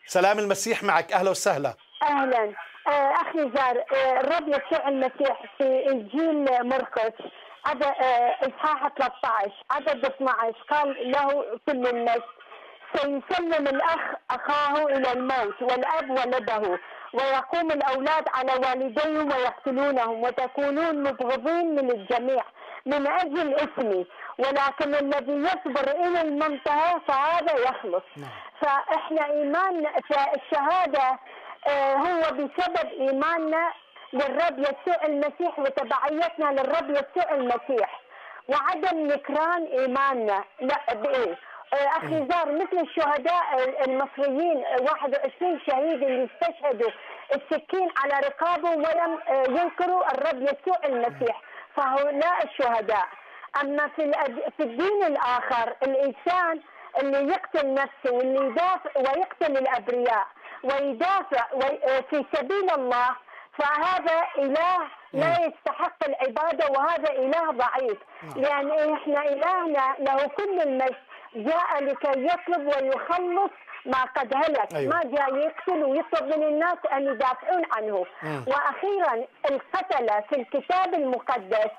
سلام المسيح معك اهلا وسهلا اهلا آه، اخي نزار آه، الرب يسوع المسيح في انجيل مرقس هذا آه، اصحاح 13 عدد 12 قال له كل الناس سيسلم الاخ اخاه الى الموت والاب ولده ويقوم الاولاد على والديهم ويقتلونهم وتكونون مبغضين من الجميع من اجل اسمي ولكن الذي يصبر الى المنتهى فهذا يخلص نعم. فاحنا ايماننا فالشهاده آه، هو بسبب ايماننا للرب يسوع المسيح وتبعيتنا للرب يسوع المسيح وعدم نكران ايماننا لا بايه آه، اخي إيه. زار مثل الشهداء المصريين 21 آه، شهيد اللي استشهدوا السكين على رقابه ولم ينكروا الرب يسوع المسيح فهؤلاء الشهداء اما في في الدين الاخر الانسان اللي يقتل نفسه واللي يدافع ويقتل الابرياء ويدافع في سبيل الله فهذا اله لا نعم. يستحق العباده وهذا اله ضعيف لان نعم. يعني احنا الهنا له كل المجد جاء لكي يطلب ويخلص ما قد هلك أيوة. ما جاء يقتل ويطلب من الناس ان يدافعون عنه مم. آه. واخيرا القتله في الكتاب المقدس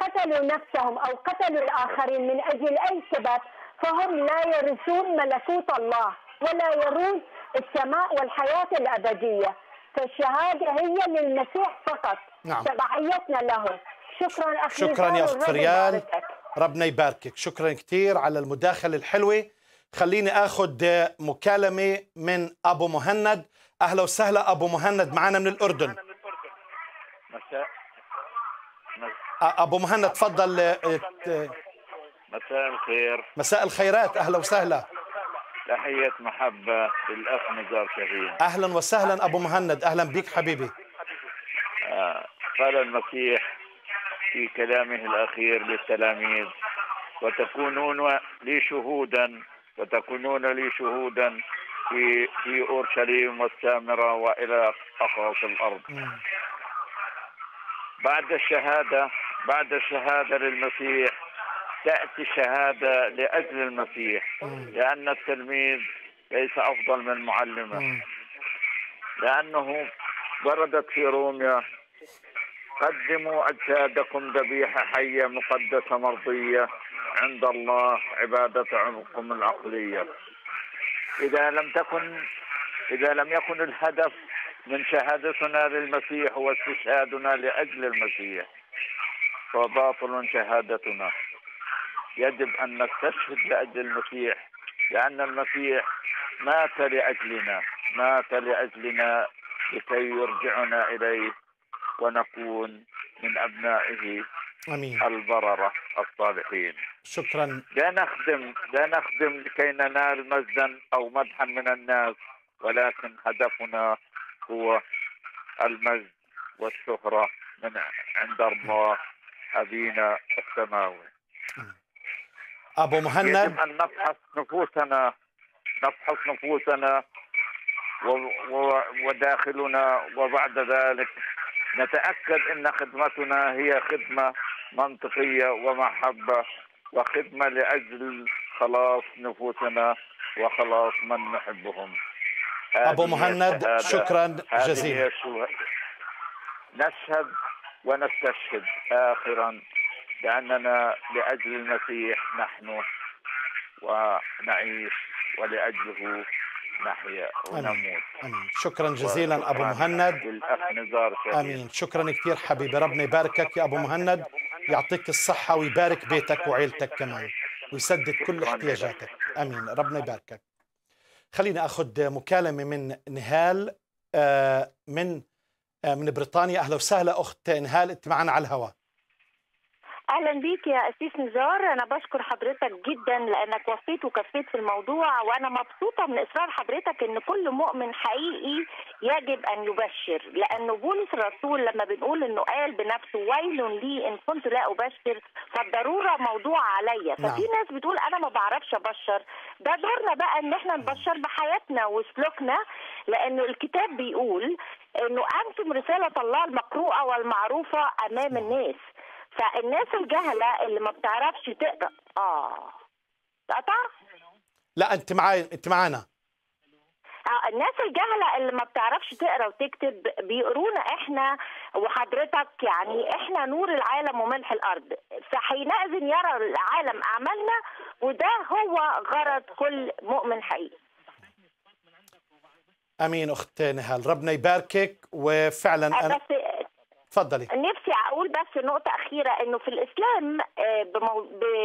قتلوا نفسهم او قتلوا الاخرين من اجل اي سبب فهم لا يرثون ملكوت الله ولا يرون السماء والحياه الابديه فالشهاده هي للمسيح فقط نعم. تبعيتنا له شكرا اخي شكرا يا اخت فريال ربنا يباركك شكرا كثير على المداخله الحلوه خليني اخذ مكالمه من ابو مهند اهلا وسهلا ابو مهند معنا من الاردن مساء ابو مهند تفضل آه، مساء الخير مساء الخيرات اهلا وسهلا تحية محبة للأخ نزار كريم أهلا وسهلا أبو مهند أهلا بك حبيبي آه قال المسيح في كلامه الأخير للتلاميذ وتكونون لي شهودا وتكونون لي شهودا في في اورشليم والسامره والى اقاصي الارض. بعد الشهاده بعد الشهاده للمسيح تاتي الشهاده لاجل المسيح لان التلميذ ليس افضل من معلمه لانه وردت في روميا قدموا اجسادكم ذبيحه حيه مقدسه مرضيه عند الله عبادة عنقكم العقلية إذا لم تكن إذا لم يكن الهدف من شهادتنا للمسيح هو استشهادنا لأجل المسيح فباطل شهادتنا يجب أن نستشهد لأجل المسيح لأن المسيح مات لأجلنا مات لأجلنا لكي يرجعنا إليه ونكون من أبنائه امين البرره الصالحين شكرا لا نخدم لا نخدم لكي ننال مجدا او مدحا من الناس ولكن هدفنا هو المجد والشهره من عند الله ابينا السماوي ابو مهند يجب ان نفحص نفوسنا نفحص نفوسنا وداخلنا وبعد ذلك نتاكد ان خدمتنا هي خدمه منطقية ومحبة وخدمة لأجل خلاص نفوسنا وخلاص من نحبهم أبو مهند شكرا جزيلا نشهد ونستشهد آخرا لأننا لأجل المسيح نحن ونعيش ولأجله نحيا ونموت أمين. شكرا جزيلا أبو مهند آمين شكرا كثير حبيبي ربنا يباركك يا أبو مهند يعطيك الصحة ويبارك بيتك وعيلتك كمان ويسدد كل احتياجاتك امين ربنا يباركك خلينا اخذ مكالمه من نهال آه، من آه، من بريطانيا اهلا وسهلا اخت نهال انت معنا على الهواء اهلا بيك يا اسيس نزار انا بشكر حضرتك جدا لانك وفيت وكفيت في الموضوع وانا مبسوطه من اصرار حضرتك ان كل مؤمن حقيقي يجب ان يبشر لانه بولس الرسول لما بنقول انه قال بنفسه ويل لي ان كنت لا ابشر فالضروره موضوع عليا نعم. ففي ناس بتقول انا ما بعرفش ابشر ده دورنا بقى ان احنا نبشر بحياتنا وسلوكنا لانه الكتاب بيقول انه انتم رساله الله المقروءه والمعروفه امام نعم. الناس فالناس الجهله اللي ما بتعرفش تقرا اه تقطع؟ لا انت معايا انت معانا آه، الناس الجهلة اللي ما بتعرفش تقرا وتكتب بيقرونا احنا وحضرتك يعني احنا نور العالم وملح الارض فحينئذ يرى العالم اعمالنا وده هو غرض كل مؤمن حقيقي امين اخت نهال ربنا يباركك وفعلا آه، انا بس اتفضلي نفسي اقول بس نقطه اخيره انه في الاسلام آه،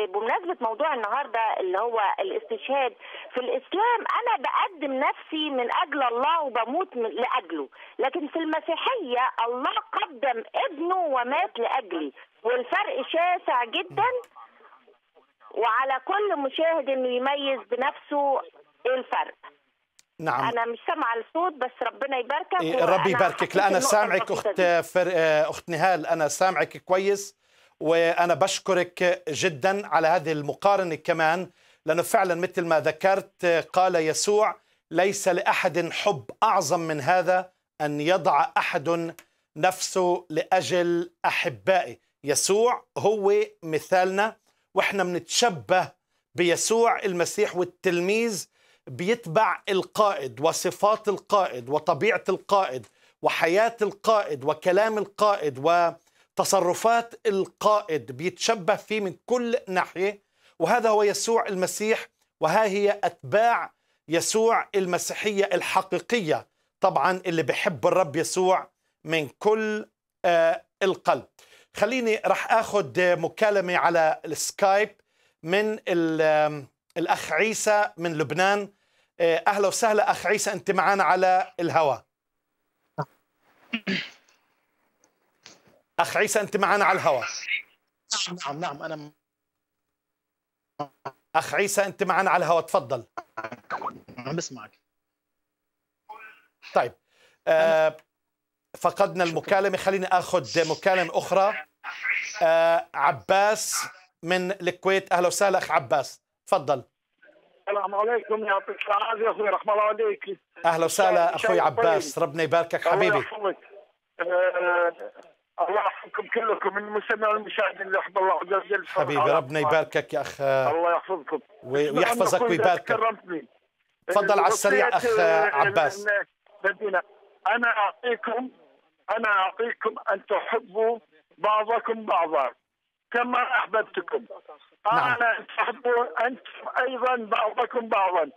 بمناسبه موضوع النهارده اللي هو الاستشهاد في الاسلام انا بقدم نفسي من اجل الله وبموت من... لاجله لكن في المسيحيه الله قدم ابنه ومات لاجلي والفرق شاسع جدا وعلى كل مشاهد انه يميز بنفسه ايه الفرق نعم انا مش سامعه الصوت بس ربنا يباركك إيه، ربي يباركك لا انا سامعك اخت فر... آه، اخت نهال انا سامعك كويس وانا بشكرك جدا على هذه المقارنه كمان لانه فعلا مثل ما ذكرت قال يسوع ليس لاحد حب اعظم من هذا ان يضع احد نفسه لاجل احبائه يسوع هو مثالنا واحنا بنتشبه بيسوع المسيح والتلميذ بيتبع القائد وصفات القائد وطبيعة القائد وحياة القائد وكلام القائد وتصرفات القائد بيتشبه فيه من كل ناحية وهذا هو يسوع المسيح وها هي أتباع يسوع المسيحية الحقيقية طبعا اللي بحب الرب يسوع من كل آه، القلب خليني راح اخد مكالمة على السكايب من الأخ عيسى من لبنان آه، اهلا وسهلا اخ عيسى انت معنا على الهواء اخ عيسى انت معنا على الهواء نعم نعم انا اخ عيسى انت معنا على الهواء تفضل عم بسمعك طيب آه فقدنا المكالمه خليني اخذ مكالمه اخرى آه عباس من الكويت اهلا وسهلا اخ عباس تفضل السلام عليكم يعطيك العافيه اخوي رحمه الله عليك اهلا وسهلا اخوي طيب. عباس ربنا يباركك حبيبي الله الله يحفظكم كلكم من المستمع والمشاهدين اللي يحفظ الله عز وجل حبيبي ربنا يباركك يا اخ الله يحفظكم ويحفظك ويباركك تفضل على السريع اخ آه، عباس انا اعطيكم انا اعطيكم ان تحبوا بعضكم بعضا كما أحببتكم نعم. أنا أحب أنتم أيضا بعضكم بعضا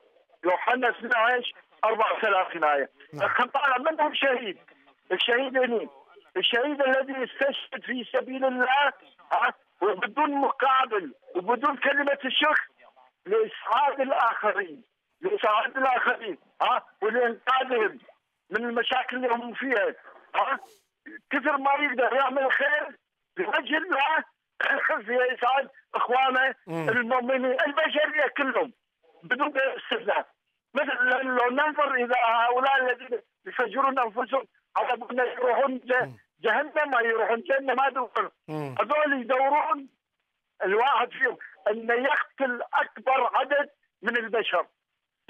يوحنا 12 34 آية لكن طالع منهم شهيد الشهيد إني الشهيد الذي استشهد في سبيل الله وبدون مقابل وبدون كلمة الشكر لإسعاد الآخرين لإسعاد الآخرين ها ولإنقاذهم من المشاكل اللي هم فيها ها كثر ما يقدر يعمل خير لوجه الله خزي يسعد اخوانه المؤمنين البشريه كلهم بدون استثناء مثل لو ننظر الى هؤلاء الذين يفجرون انفسهم على بدنا يروحون جهنم ما يروحون جنه ما ادري هذول يدورون الواحد فيهم ان يقتل اكبر عدد من البشر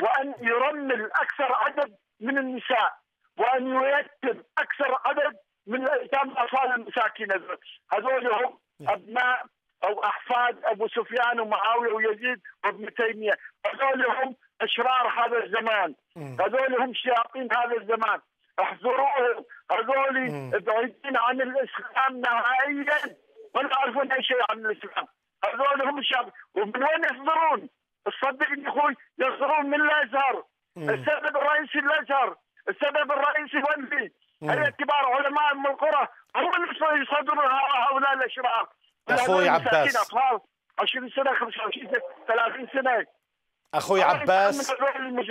وان يرمل اكثر عدد من النساء وان يرتب اكثر عدد من الايتام اطفال المساكين هذول هم ابناء او احفاد ابو سفيان ومعاويه ويزيد وابن تيميه هذول هم اشرار هذا الزمان هذول هم شياطين هذا الزمان احذروهم هذول بعيدين عن الاسلام نهائيا ولا يعرفون اي شيء عن الاسلام هذول هم الشعب ومن وين يحضرون؟ صدقني اخوي يحضرون من الازهر السبب الرئيسي الازهر السبب الرئيسي وين فيه؟ كبار علماء من القرى هم اللي يصدروا هؤلاء الاشرار اخوي عباس 20 سنه 25 سنه 30 سنه اخوي آه، عباس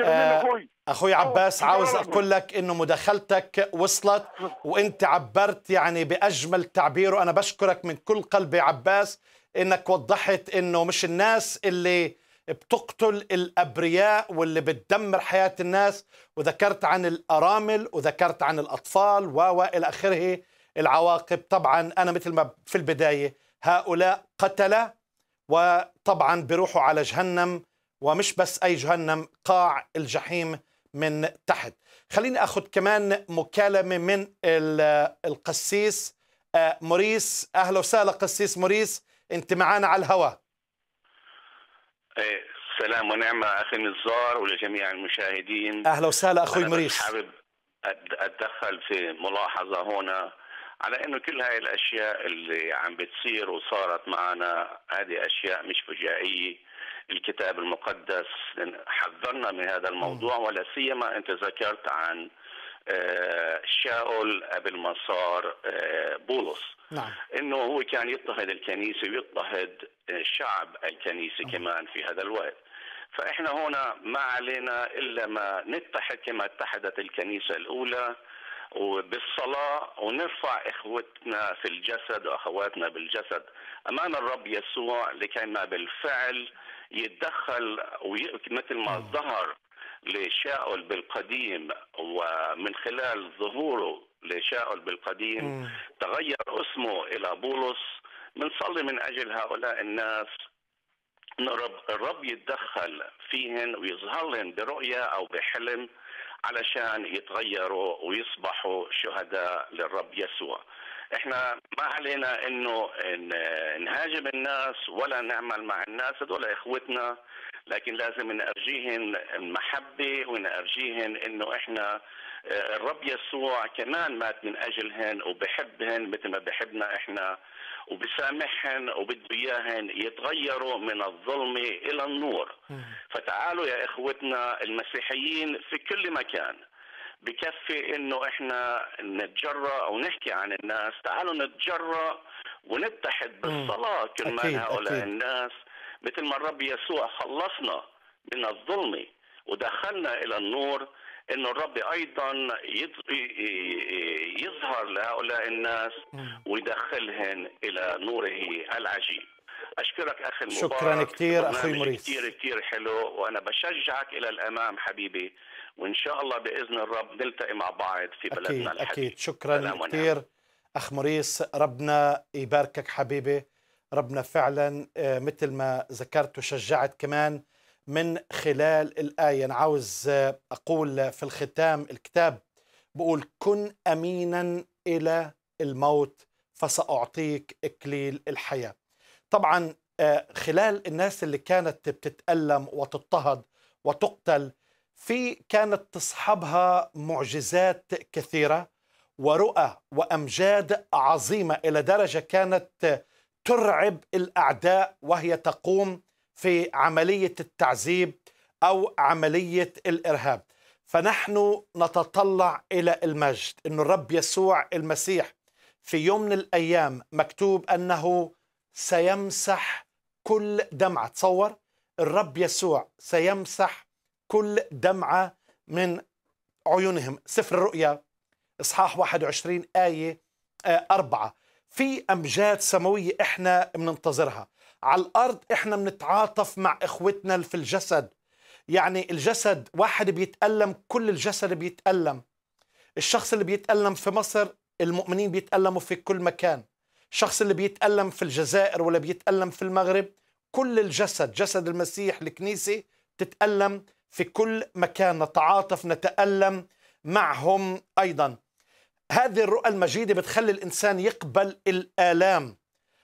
آه، اخوي عباس عاوز اقول لك انه مداخلتك وصلت وانت عبرت يعني باجمل تعبير وانا بشكرك من كل قلبي عباس انك وضحت انه مش الناس اللي بتقتل الابرياء واللي بتدمر حياه الناس وذكرت عن الارامل وذكرت عن الاطفال و الى اخره العواقب طبعا أنا مثل ما في البداية هؤلاء قتلة وطبعا بيروحوا على جهنم ومش بس أي جهنم قاع الجحيم من تحت خليني أخذ كمان مكالمة من القسيس آه، موريس أهلا وسهلا قسيس موريس أنت معانا على الهواء إيه، سلام ونعمة أخي نزار ولجميع المشاهدين أهلا وسهلا أخوي موريس حابب أتدخل في ملاحظة هنا على انه كل هاي الاشياء اللي عم بتصير وصارت معنا هذه اشياء مش فجائيه الكتاب المقدس حذرنا من هذا الموضوع ولا سيما انت ذكرت عن آه، شاول قبل ما صار آه، بولس نعم. انه هو كان يضطهد الكنيسه ويضطهد آه، شعب الكنيسه نعم. كمان في هذا الوقت فاحنا هنا ما علينا الا ما نتحد كما اتحدت الكنيسه الاولى وبالصلاة ونرفع إخوتنا في الجسد وأخواتنا بالجسد أمام الرب يسوع لكي ما بالفعل يتدخل مثل ما ظهر لشاؤل بالقديم ومن خلال ظهوره لشاؤل بالقديم تغير اسمه إلى بولس بنصلي من أجل هؤلاء الناس أن الرب يتدخل فيهن ويظهر لهم برؤية أو بحلم علشان يتغيروا ويصبحوا شهداء للرب يسوع احنا ما علينا انه نهاجم الناس ولا نعمل مع الناس هذول اخوتنا لكن لازم نأرجيهم المحبة ونأرجيهم انه احنا آه، الرب يسوع كمان مات من اجلهن وبحبهن مثل ما بحبنا احنا وبسامحهن وبده اياهن يتغيروا من الظلمه الى النور فتعالوا يا اخوتنا المسيحيين في كل مكان بكفي انه احنا نتجرأ ونحكي عن الناس تعالوا نتجرأ ونتحد بالصلاه كرمال هؤلاء أكيد. الناس مثل ما الرب يسوع خلصنا من الظلمه ودخلنا الى النور أن الرب أيضا يظهر لهؤلاء الناس ويدخلهم إلى نوره العجيب اشكرك اخي المبارك شكرا كثير اخوي مريس كثير كثير حلو وانا بشجعك الى الامام حبيبي وان شاء الله باذن الرب نلتقي مع بعض في أكيد بلدنا الحبيب اكيد شكرا كثير اخ مريس ربنا يباركك حبيبي ربنا فعلا آه، مثل ما ذكرت وشجعت كمان من خلال الآية أنا عاوز أقول في الختام الكتاب بقول كن أمينا إلى الموت فسأعطيك إكليل الحياة طبعا آه، خلال الناس اللي كانت بتتألم وتضطهد وتقتل في كانت تصحبها معجزات كثيرة ورؤى وأمجاد عظيمة إلى درجة كانت ترعب الأعداء وهي تقوم في عملية التعذيب أو عملية الإرهاب فنحن نتطلع إلى المجد أن الرب يسوع المسيح في يوم من الأيام مكتوب أنه سيمسح كل دمعة تصور الرب يسوع سيمسح كل دمعة من عيونهم سفر الرؤيا إصحاح 21 آية آه، أربعة في أمجاد سماوية إحنا بننتظرها على الارض احنا بنتعاطف مع اخوتنا في الجسد يعني الجسد واحد بيتألم كل الجسد بيتألم الشخص اللي بيتألم في مصر المؤمنين بيتألموا في كل مكان الشخص اللي بيتألم في الجزائر ولا بيتألم في المغرب كل الجسد جسد المسيح الكنيسة تتألم في كل مكان نتعاطف نتألم معهم أيضا هذه الرؤى المجيدة بتخلي الإنسان يقبل الآلام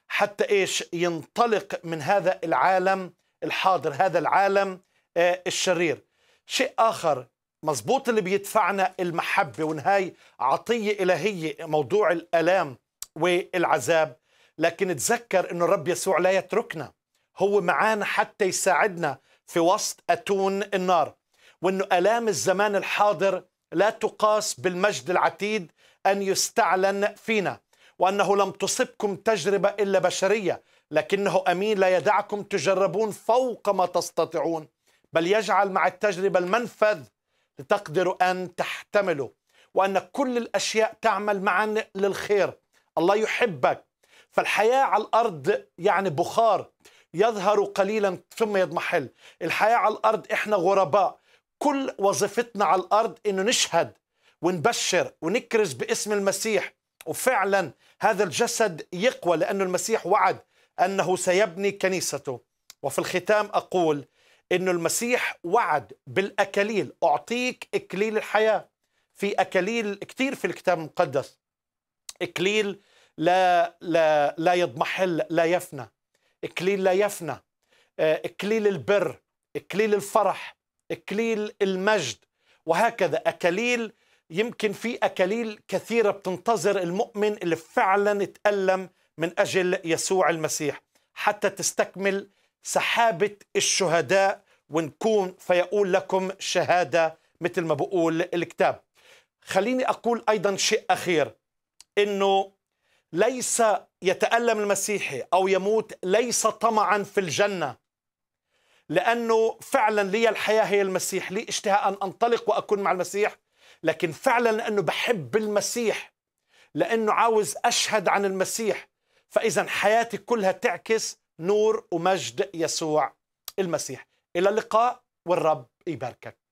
حتى ايش ينطلق من هذا العالم الحاضر هذا العالم آه، الشرير شيء اخر مظبوط اللي بيدفعنا المحبه ونهاي عطيه الهيه موضوع الالام والعذاب لكن تذكر انه الرب يسوع لا يتركنا هو معانا حتى يساعدنا في وسط اتون النار وانه الام الزمان الحاضر لا تقاس بالمجد العتيد ان يستعلن فينا وأنه لم تصبكم تجربة إلا بشرية لكنه أمين لا يدعكم تجربون فوق ما تستطيعون بل يجعل مع التجربة المنفذ لتقدروا أن تحتملوا وأن كل الأشياء تعمل معا للخير الله يحبك فالحياة على الأرض يعني بخار يظهر قليلا ثم يضمحل الحياة على الأرض إحنا غرباء كل وظيفتنا على الأرض إنه نشهد ونبشر ونكرز باسم المسيح وفعلا هذا الجسد يقوى لأن المسيح وعد أنه سيبني كنيسته وفي الختام أقول أن المسيح وعد بالأكاليل أعطيك إكليل الحياة في أكاليل كثير في الكتاب المقدس إكليل لا, لا, لا يضمحل لا يفنى إكليل لا يفنى آه، إكليل البر إكليل الفرح إكليل المجد وهكذا أكاليل يمكن في أكاليل كثيرة بتنتظر المؤمن اللي فعلا تالم من أجل يسوع المسيح حتى تستكمل سحابة الشهداء ونكون فيقول لكم شهادة مثل ما بقول الكتاب خليني أقول أيضا شيء أخير أنه ليس يتألم المسيحي أو يموت ليس طمعا في الجنة لأنه فعلا لي الحياة هي المسيح لي اشتهاء أن أنطلق وأكون مع المسيح لكن فعلا لأنه بحب المسيح لأنه عاوز أشهد عن المسيح فإذا حياتي كلها تعكس نور ومجد يسوع المسيح إلى اللقاء والرب يباركك